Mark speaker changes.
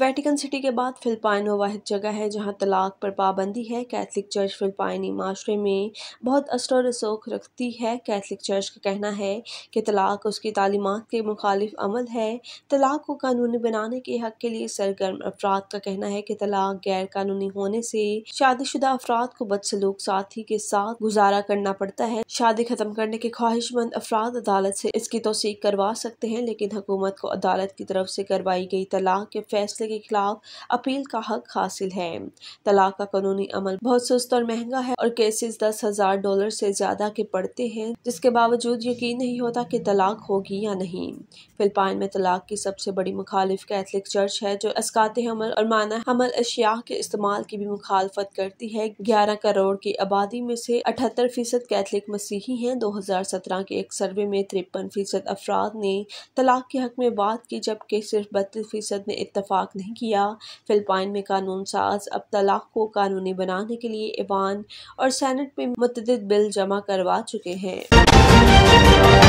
Speaker 1: Vatican city के बाद फिलपाइन वो वाद जगह है जहाँ तलाक पर पाबंदी है कैथलिक चर्च फिलपाइनी माशरे में बहुत असर रसोख रखती है कैथलिक चर्च का कहना है कि तलाक उसकी तालीमत के मुखालिफ अमल है तलाक को कानूनी बनाने के हक के लिए सरगर्म अफराद का कहना है कि तलाक गैर कानूनी होने से शादीशुदा अफराद को बदसलूक साथी के साथ गुजारा करना पड़ता है शादी खत्म करने के ख्वाहिशमंद अफराद अदालत से इसकी तोसीक करवा सकते हैं लेकिन हुकूमत को अदालत की तरफ से करवाई गई तलाक के फैसले के खिलाफ अपील का हक हासिल है तलाक का कानूनी अमल बहुत सुस्त और महंगा है और केसेस दस हजार डॉलर से ज्यादा के पड़ते हैं जिसके बावजूद यकीन नहीं होता कि तलाक होगी या नहीं फिलपाइन में तलाक की सबसे बड़ी मुखालिफ कैथलिक चर्च है जो असकात हमल और माना हमल अशिया के इस्तेमाल की भी मुखालफत करती है ग्यारह करोड़ की आबादी में से अठहत्तर फीसद कैथलिक मसीही है दो हजार सत्रह के एक सर्वे में तिरपन फीसद अफराद ने तलाक के हक में बात की जबकि सिर्फ बत्तीस फीसद ने इतफाक नहीं किया फ़िलपाइन में कानून साज अब तलाक को कानूनी बनाने के लिए ईवान और सैनेट में मतदीद बिल जमा करवा चुके हैं